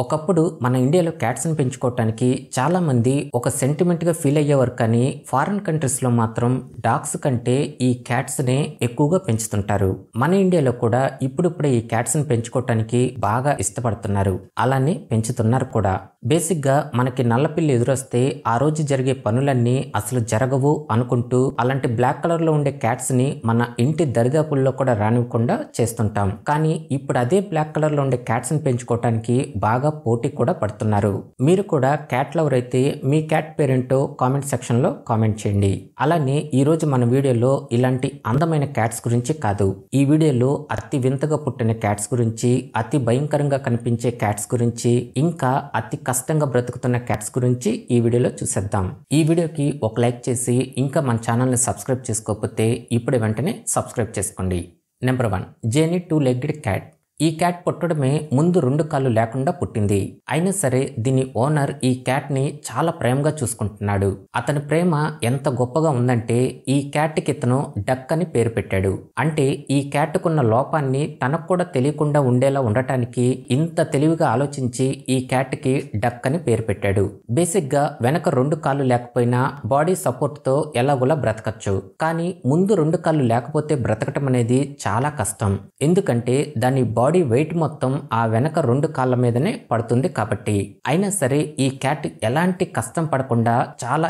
ఒకప్పుడు మన ఇండియాలో క్యాట్స్ని పెంచుకోవటానికి చాలామంది ఒక సెంటిమెంట్గా ఫీల్ అయ్యేవారు కానీ ఫారిన్ కంట్రీస్లో మాత్రం డాగ్స్ కంటే ఈ క్యాట్స్నే ఎక్కువగా పెంచుతుంటారు మన ఇండియాలో కూడా ఇప్పుడిప్పుడే ఈ క్యాట్స్ని పెంచుకోవటానికి బాగా ఇష్టపడుతున్నారు అలానే పెంచుతున్నారు కూడా బేసిక్గా మనకి నల్లపిల్లి ఎదురొస్తే ఆ రోజు జరిగే పనులన్నీ అసలు జరగవు అనుకుంటూ అలాంటి బ్లాక్ కలర్లో ఉండే క్యాట్స్ని మన ఇంటి దరిదాపుల్లో కూడా రానివ్వకుండా చేస్తుంటాం కానీ ఇప్పుడు అదే బ్లాక్ కలర్లో ఉండే క్యాట్స్ని పెంచుకోవటానికి బాగా బాగా పోటీ కూడా పడుతున్నారు మీరు కూడా క్యాట్ లవర్ అయితే మీ క్యాట్ పేరెంట్ కామెంట్ సెక్షన్లో కామెంట్ చేయండి అలానే ఈరోజు మన వీడియోలో ఇలాంటి అందమైన క్యాట్స్ గురించి కాదు ఈ వీడియోలో అతి వింతగా పుట్టిన క్యాట్స్ గురించి అతి భయంకరంగా కనిపించే క్యాట్స్ గురించి ఇంకా అతి కష్టంగా బ్రతుకుతున్న క్యాట్స్ గురించి ఈ వీడియోలో చూసేద్దాం ఈ వీడియోకి ఒక లైక్ చేసి ఇంకా మన ని సబ్స్క్రైబ్ చేసుకోకపోతే ఇప్పుడే వెంటనే సబ్స్క్రైబ్ చేసుకోండి number one Jenny two legged cat ఈ క్యాట్ పుట్టడమే ముందు రెండు కాళ్ళు లేకుండా పుట్టింది అయినా సరే దీని ఓనర్ ఈ క్యాట్ని చాలా ప్రేమగా చూసుకుంటున్నాడు అతని ప్రేమ ఎంత గొప్పగా ఉందంటే ఈ క్యాట్కి ఇతను డక్ అని పేరు పెట్టాడు అంటే ఈ క్యాట్కున్న లోపాన్ని తనకు కూడా తెలియకుండా ఉండేలా ఉండటానికి ఇంత తెలివిగా ఆలోచించి ఈ క్యాట్కి డక్ అని పేరు పెట్టాడు బేసిక్గా వెనక రెండు కాళ్ళు లేకపోయినా బాడీ సపోర్ట్తో ఎలాగోలా బ్రతకచ్చు కానీ ముందు రెండు కాళ్ళు లేకపోతే బ్రతకటం అనేది చాలా కష్టం ఎందుకంటే దాని బాడీ బాడీ వెయిట్ మొత్తం ఆ వెనక రెండు కాళ్ళ మీదనే పడుతుంది కాబట్టి అయినా సరే ఈ క్యాట్ ఎలాంటి కష్టం పడకుండా చాలా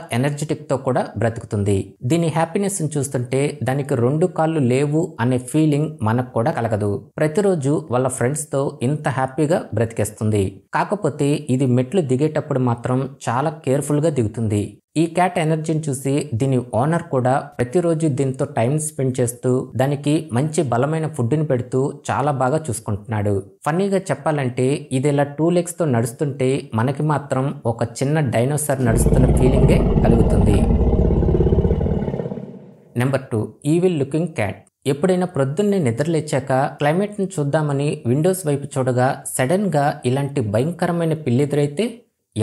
తో కూడా బ్రతుకుతుంది దీని హ్యాపీనెస్ని చూస్తుంటే దానికి రెండు కాళ్ళు లేవు అనే ఫీలింగ్ మనకు కూడా కలగదు ప్రతిరోజు వాళ్ళ ఫ్రెండ్స్తో ఇంత హ్యాపీగా బ్రతికేస్తుంది కాకపోతే ఇది మెట్లు దిగేటప్పుడు మాత్రం చాలా కేర్ఫుల్గా దిగుతుంది ఈ క్యాట్ ఎనర్జీని చూసి దీని ఓనర్ కూడా ప్రతిరోజు దీంతో టైం స్పెండ్ చేస్తూ దానికి మంచి బలమైన ఫుడ్ని పెడుతూ చాలా బాగా చూసుకుంటున్నాడు ఫన్నీగా చెప్పాలంటే ఇది ఇలా టూ లెగ్స్తో నడుస్తుంటే మనకి మాత్రం ఒక చిన్న డైనోసార్ నడుస్తున్న ఫీలింగే కలుగుతుంది number two evil looking cat ఎప్పుడైనా ప్రొద్దున్నే నిద్రలేచాక క్లైమేట్ని చూద్దామని విండోస్ వైపు చూడగా సడన్గా ఇలాంటి భయంకరమైన పిల్లిదురైతే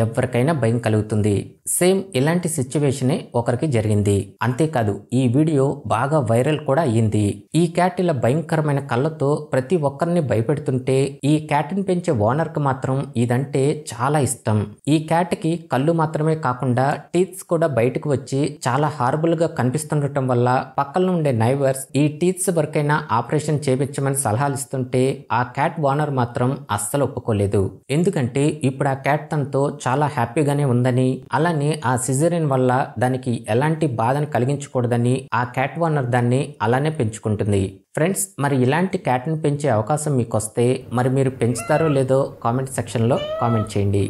ఎవరికైనా భయం కలుగుతుంది సేమ్ ఇలాంటి సిచ్యువేషనే ఒకరికి జరిగింది అంతేకాదు ఈ వీడియో బాగా వైరల్ కూడా అయ్యింది ఈ క్యాట్ ఇలా భయంకరమైన కళ్ళతో ప్రతి ఒక్కరిని భయపెడుతుంటే ఈ క్యాట్ని పెంచే ఓనర్కి మాత్రం ఇదంటే చాలా ఇష్టం ఈ క్యాట్కి కళ్ళు మాత్రమే కాకుండా టీత్స్ కూడా బయటకు వచ్చి చాలా హార్బుల్గా కనిపిస్తుండటం వల్ల పక్కన ఉండే నైబర్స్ ఈ టీత్స్ వరకైనా ఆపరేషన్ చేపించమని సలహాలు ఇస్తుంటే ఆ క్యాట్ ఓనర్ మాత్రం అస్సలు ఒప్పుకోలేదు ఎందుకంటే ఇప్పుడు ఆ క్యాట్ తనతో చాలా హ్యాపీగానే ఉందని అలానే ఆ సిజరిన్ వల్ల దానికి ఎలాంటి బాధను కలిగించకూడదని ఆ క్యాట్ వార్నర్ దాన్ని అలానే పెంచుకుంటుంది ఫ్రెండ్స్ మరి ఇలాంటి క్యాట్ని పెంచే అవకాశం మీకు వస్తే మరి మీరు పెంచుతారో లేదో కామెంట్ సెక్షన్లో కామెంట్ చేయండి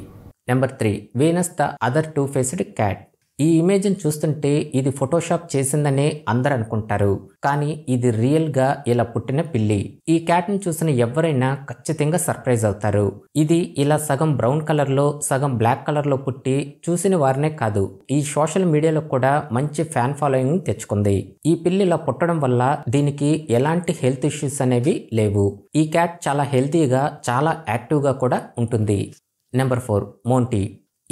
number three Venus the other two faced cat ఈ ఇమేజ్ని చూస్తుంటే ఇది ఫోటోషాప్ చేసిందనే అందరు అనుకుంటారు కానీ ఇది రియల్గా ఇలా పుట్టిన పిల్లి ఈ క్యాట్ని చూసిన ఎవరైనా ఖచ్చితంగా సర్ప్రైజ్ అవుతారు ఇది ఇలా సగం బ్రౌన్ కలర్లో సగం బ్లాక్ కలర్లో పుట్టి చూసిన వారినే కాదు ఈ సోషల్ మీడియాలో కూడా మంచి ఫ్యాన్ ఫాలోయింగ్ తెచ్చుకుంది ఈ పిల్లి ఇలా పుట్టడం వల్ల దీనికి ఎలాంటి హెల్త్ ఇష్యూస్ అనేవి లేవు ఈ క్యాట్ చాలా హెల్తీగా చాలా యాక్టివ్గా కూడా ఉంటుంది నెంబర్ ఫోర్ మోంటీ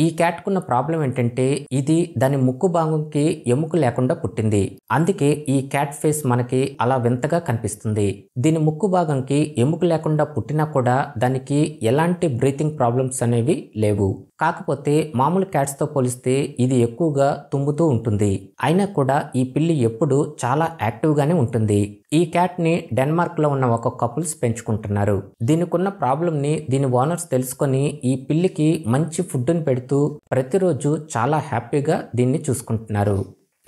ఈ క్యాట్కున్న ప్రాబ్లం ఏంటంటే ఇది దాని ముక్కు భాగంకి ఎముక లేకుండా పుట్టింది అందుకే ఈ క్యాట్ ఫేస్ మనకి అలా వింతగా కనిపిస్తుంది దీని ముక్కు భాగంకి ఎముక లేకుండా పుట్టినా కూడా దానికి ఎలాంటి బ్రీతింగ్ ప్రాబ్లమ్స్ అనేవి లేవు కాకపోతే మామూలు క్యాట్స్తో పోలిస్తే ఇది ఎక్కువగా తుమ్ముతూ ఉంటుంది అయినా కూడా ఈ పిల్లి ఎప్పుడు చాలా యాక్టివ్గానే ఉంటుంది ఈ క్యాట్ని డెన్మార్క్లో ఉన్న ఒక కపుల్స్ పెంచుకుంటున్నారు దీనికున్న ప్రాబ్లంని దీని ఓనర్స్ తెలుసుకొని ఈ పిల్లికి మంచి ఫుడ్ని పెడుతూ ప్రతిరోజు చాలా హ్యాపీగా దీన్ని చూసుకుంటున్నారు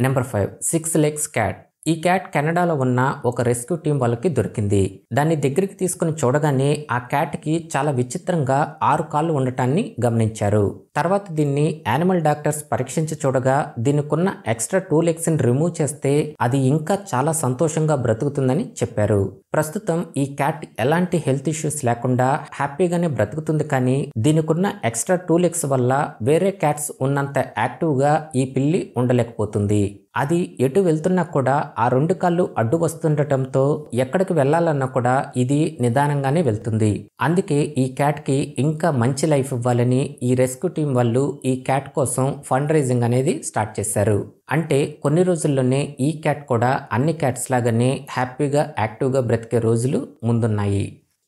number five six legs cat ఈ క్యాట్ కెనడాలో ఉన్న ఒక రెస్క్యూ టీం వాళ్ళకి దొరికింది దాన్ని దగ్గరికి తీసుకుని చూడగానే ఆ క్యాట్కి చాలా విచిత్రంగా ఆరు కాళ్ళు ఉండటాన్ని గమనించారు తర్వాత దీన్ని యానిమల్ డాక్టర్స్ పరీక్షించి చూడగా దీనికున్న ఎక్స్ట్రా టూ లెగ్స్ని రిమూవ్ చేస్తే అది ఇంకా చాలా సంతోషంగా బ్రతుకుతుందని చెప్పారు ప్రస్తుతం ఈ క్యాట్ ఎలాంటి హెల్త్ ఇష్యూస్ లేకుండా హ్యాపీగానే బ్రతుకుతుంది కానీ దీనికున్న ఎక్స్ట్రా టూ లెగ్స్ వల్ల వేరే క్యాట్స్ ఉన్నంత యాక్టివ్గా ఈ పిల్లి ఉండలేకపోతుంది అది ఎటు వెళ్తున్నా కూడా ఆ రెండు కాళ్ళు అడ్డు వస్తుండటంతో ఎక్కడికి వెళ్లాలన్నా కూడా ఇది నిదానంగానే వెళ్తుంది అందుకే ఈ క్యాట్కి ఇంకా మంచి లైఫ్ ఇవ్వాలని ఈ రెస్క్యూ టీం వాళ్ళు ఈ క్యాట్ కోసం ఫండ్ రైజింగ్ అనేది స్టార్ట్ చేశారు అంటే కొన్ని రోజుల్లోనే ఈ క్యాట్ కూడా అన్ని క్యాట్స్ లాగానే హ్యాపీగా యాక్టివ్గా బ్రతికే రోజులు ముందున్నాయి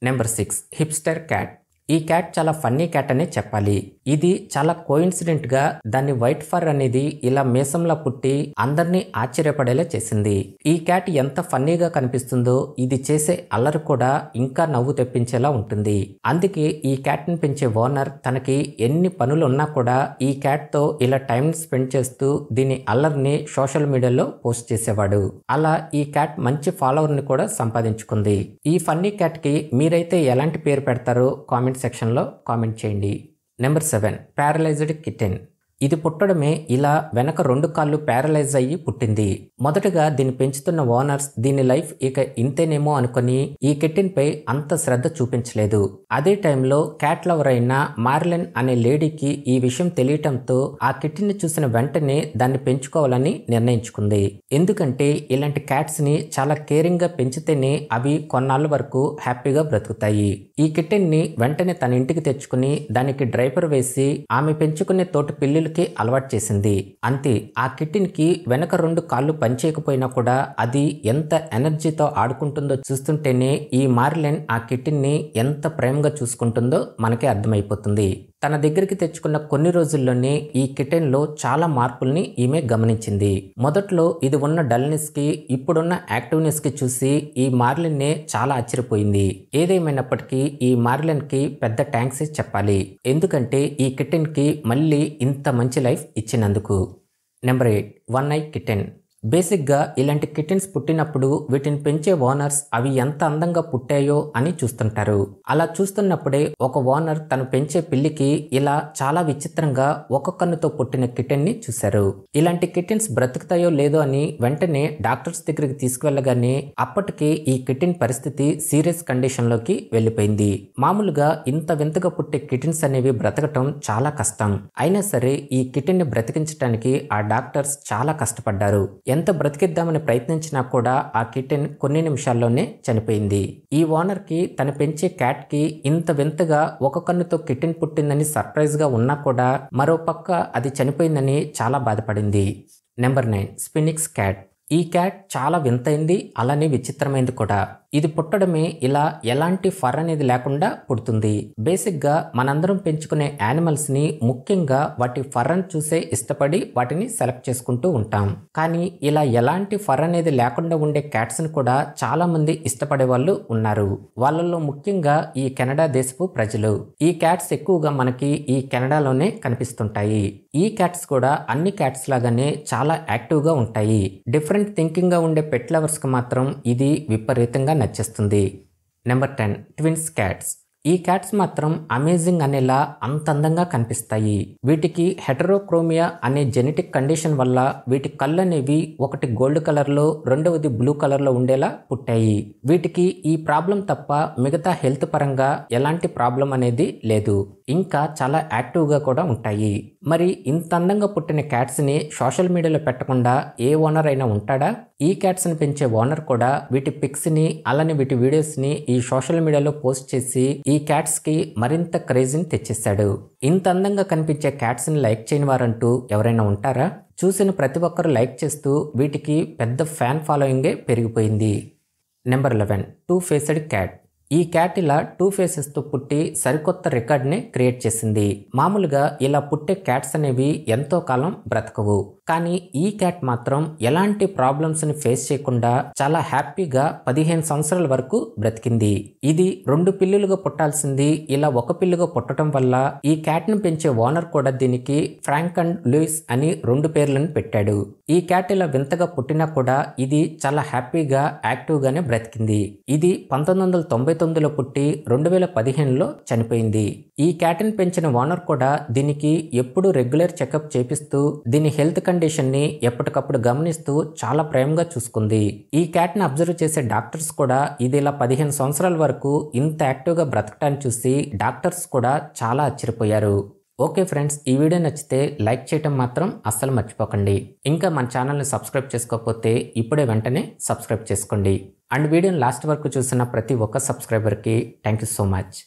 నెంబర్ సిక్స్ హిప్స్టర్ క్యాట్ ఈ క్యాట్ చాలా ఫన్నీ క్యాట్ అనే చెప్పాలి ఇది చాలా కోయిన్సిడెంట్ గా దాని వైట్ ఫర్ అనేది ఇలా మీసంలా పుట్టి అందరినీ ఆశ్చర్యపడేలా చేసింది ఈ క్యాట్ ఎంత ఫన్నీగా కనిపిస్తుందో ఇది చేసే అల్లరి కూడా ఇంకా నవ్వు తెప్పించేలా ఉంటుంది అందుకే ఈ క్యాట్ని పెంచే ఓనర్ తనకి ఎన్ని పనులు ఉన్నా కూడా ఈ క్యాట్తో ఇలా టైం స్పెండ్ చేస్తూ దీని అల్లరిని సోషల్ మీడియాలో పోస్ట్ చేసేవాడు అలా ఈ క్యాట్ మంచి ఫాలోవర్ని కూడా సంపాదించుకుంది ఈ ఫన్నీ క్యాట్కి మీరైతే ఎలాంటి పేరు పెడతారో కామెంట్ సెక్షన్లో కామెంట్ చేయండి Number 7. Paralyzed kitten. ఇది పుట్టడమే ఇలా వెనక రెండు కాళ్ళు ప్యారలైజ్ అయ్యి పుట్టింది మొదటగా దీన్ని పెంచుతున్న ఓనర్స్ దీని లైఫ్ ఇక ఇంతేనేమో అనుకుని ఈ కిట్టిన్ పై అంత శ్రద్ధ చూపించలేదు అదే టైంలో క్యాట్ లవర్ అయిన మార్లెన్ అనే లేడీకి ఈ విషయం తెలియటంతో ఆ కిట్టిని చూసిన వెంటనే దాన్ని పెంచుకోవాలని నిర్ణయించుకుంది ఎందుకంటే ఇలాంటి క్యాట్స్ ని చాలా కేరింగ్ గా పెంచితేనే అవి కొన్నాళ్ళ వరకు హ్యాపీగా బ్రతుకుతాయి ఈ కిట్టిన్ ని వెంటనే తన ఇంటికి తెచ్చుకుని దానికి డ్రైపర్ వేసి ఆమె పెంచుకునే తోటి పిల్లలు కిట్టిన్కి అలవాటు చేసింది అంతే ఆ కిట్టిన్కి వెనక రెండు కాళ్ళు పనిచేయకపోయినా కూడా అది ఎంత ఎనర్జీతో ఆడుకుంటుందో చూస్తుంటేనే ఈ మార్లెన్ ఆ కిట్టెన్ని ఎంత ప్రేమగా చూసుకుంటుందో మనకే అర్థమైపోతుంది తన దగ్గరికి తెచ్చుకున్న కొన్ని రోజుల్లోనే ఈ కిటెన్లో చాలా మార్పుల్ని ఈమె గమనించింది మొదట్లో ఇది ఉన్న డల్నెస్కి ఇప్పుడున్న యాక్టివ్నెస్కి చూసి ఈ మార్లిన్నే చాలా ఆశ్చర్యపోయింది ఏదేమైనప్పటికీ ఈ మార్లిన్కి పెద్ద ట్యాంక్సే చెప్పాలి ఎందుకంటే ఈ కిటెన్కి మళ్ళీ ఇంత మంచి లైఫ్ ఇచ్చినందుకు number eight one night kitten బేసిక్గా ఇలాంటి కిటిన్స్ పుట్టినప్పుడు వీటిని పెంచే ఓనర్స్ అవి ఎంత అందంగా పుట్టాయో అని చూస్తుంటారు అలా చూస్తున్నప్పుడే ఒక ఓనర్ తను పెంచే పిల్లికి ఇలా చాలా విచిత్రంగా ఒక కన్నుతో పుట్టిన కిటెన్ ని చూశారు ఇలాంటి కిటిన్స్ బ్రతుకుతాయో లేదో అని వెంటనే డాక్టర్స్ దగ్గరికి తీసుకువెళ్ళగానే అప్పటికే ఈ కిటిన్ పరిస్థితి సీరియస్ కండిషన్ లోకి వెళ్ళిపోయింది మామూలుగా ఇంత వింతగా పుట్టే కిటిన్స్ అనేవి బ్రతకటం చాలా కష్టం అయినా సరే ఈ కిటిన్ ని బ్రతికించడానికి ఆ డాక్టర్స్ చాలా కష్టపడ్డారు ఎంత బ్రతికిద్దామని ప్రయత్నించినా కూడా ఆ కిటెన్ కొన్ని నిమిషాల్లోనే చనిపోయింది ఈ ఓనర్కి తను పెంచే క్యాట్కి ఇంత వింతగా ఒక కన్నుతో కిటెన్ పుట్టిందని సర్ప్రైజ్గా ఉన్నా కూడా మరో పక్క అది చనిపోయిందని చాలా బాధపడింది నెంబర్ నైన్ స్పినిక్స్ క్యాట్ ఈ క్యాట్ చాలా వింతైంది అలానే విచిత్రమైంది కూడా ఇది పుట్టడమే ఇలా ఎలాంటి ఫర్ అనేది లేకుండా పుడుతుంది బేసిక్గా మనందరం పెంచుకునే యానిమల్స్ని ముఖ్యంగా వాటి ఫర్రన్ చూసే ఇష్టపడి వాటిని సెలెక్ట్ చేసుకుంటూ ఉంటాం కానీ ఇలా ఎలాంటి ఫర్ అనేది లేకుండా ఉండే క్యాట్స్ని కూడా చాలామంది ఇష్టపడే వాళ్ళు ఉన్నారు వాళ్ళల్లో ముఖ్యంగా ఈ కెనడా దేశపు ప్రజలు ఈ క్యాట్స్ ఎక్కువగా మనకి ఈ కెనడాలోనే కనిపిస్తుంటాయి ఈ క్యాట్స్ కూడా అన్ని క్యాట్స్ లాగానే చాలా యాక్టివ్గా ఉంటాయి డిఫరెంట్ థింకింగ్గా ఉండే పెట్ లవర్స్కి మాత్రం ఇది విపరీతంగా నచ్చేస్తుంది నెంబర్ టెన్ ట్విన్స్ క్యాట్స్ ఈ క్యాట్స్ మాత్రం అమేజింగ్ అనేలా అంత అందంగా కనిపిస్తాయి వీటికి హెటరోక్రోమియా అనే జెనెటిక్ కండిషన్ వల్ల వీటి కళ్ళు అనేవి ఒకటి గోల్డ్ కలర్లో రెండవది బ్లూ కలర్లో ఉండేలా పుట్టాయి వీటికి ఈ ప్రాబ్లం తప్ప మిగతా హెల్త్ పరంగా ఎలాంటి ప్రాబ్లం అనేది లేదు ఇంకా చాలా యాక్టివ్గా కూడా ఉంటాయి మరి ఇంత అందంగా పుట్టిన క్యాట్స్ని సోషల్ మీడియాలో పెట్టకుండా ఏ ఓనర్ అయినా ఉంటాడా ఈ క్యాట్స్ని పెంచే ఓనర్ కూడా వీటి పిక్స్ని అలానే వీటి వీడియోస్ని ఈ సోషల్ మీడియాలో పోస్ట్ చేసి ఈ క్యాట్స్కి మరింత క్రేజ్ని తెచ్చేశాడు ఇంత అందంగా కనిపించే క్యాట్స్ని లైక్ చేయని వారంటూ ఎవరైనా ఉంటారా చూసిన ప్రతి ఒక్కరు లైక్ చేస్తూ వీటికి పెద్ద ఫ్యాన్ ఫాలోయింగే పెరిగిపోయింది number eleven two faced cat ఈ క్యాటిలా టూ ఫేసెస్తో పుట్టి సరికొత్త రికార్డ్ని క్రియేట్ చేసింది మామూలుగా ఇలా పుట్టే క్యాట్స్ అనేవి ఎంతో కాలం బ్రతకవు కానీ ఈ క్యాట్ మాత్రం ఎలాంటి ప్రాబ్లమ్స్ని ఫేస్ చేయకుండా చాలా హ్యాపీగా పదిహేను సంవత్సరాల వరకు బ్రతికింది ఇది రెండు పిల్లులుగా పుట్టాల్సింది ఇలా ఒక పిల్లుగా పుట్టడం వల్ల ఈ క్యాట్ను పెంచే ఓనర్ కూడా దీనికి ఫ్రాంక్ అండ్ లూయిస్ అని రెండు పేర్లను పెట్టాడు ఈ క్యాట్ ఇలా వింతగా పుట్టినా కూడా ఇది చాలా హ్యాపీగా యాక్టివ్గానే బ్రతికింది ఇది పంతొమ్మిది వందల తొంభై పంతొమ్మిదిలో పుట్టి రెండు వేల పదిహేనులో చనిపోయింది ఈ క్యాటన్ పెంచిన ఓనర్ కూడా దీనికి ఎప్పుడు రెగ్యులర్ చెకప్ చేపిస్తూ దీని హెల్త్ కండిషన్ని ఎప్పటికప్పుడు గమనిస్తూ చాలా ప్రేమగా చూసుకుంది ఈ ని అబ్జర్వ్ చేసే డాక్టర్స్ కూడా ఇది ఇలా పదిహేను సంవత్సరాల వరకు ఇంత యాక్టివ్గా బ్రతకటాన్ని చూసి డాక్టర్స్ కూడా చాలా ఆశ్చర్యపోయారు ఓకే ఫ్రెండ్స్ ఈ వీడియో నచ్చితే లైక్ చేయటం మాత్రం అస్సలు మర్చిపోకండి ఇంకా మన ఛానల్ని సబ్స్క్రైబ్ చేసుకోకపోతే ఇప్పుడే వెంటనే సబ్స్క్రైబ్ చేసుకోండి అండ్ వీడియోని లాస్ట్ వరకు చూసిన ప్రతి ఒక్క సబ్స్క్రైబర్కి థ్యాంక్ యూ సో మచ్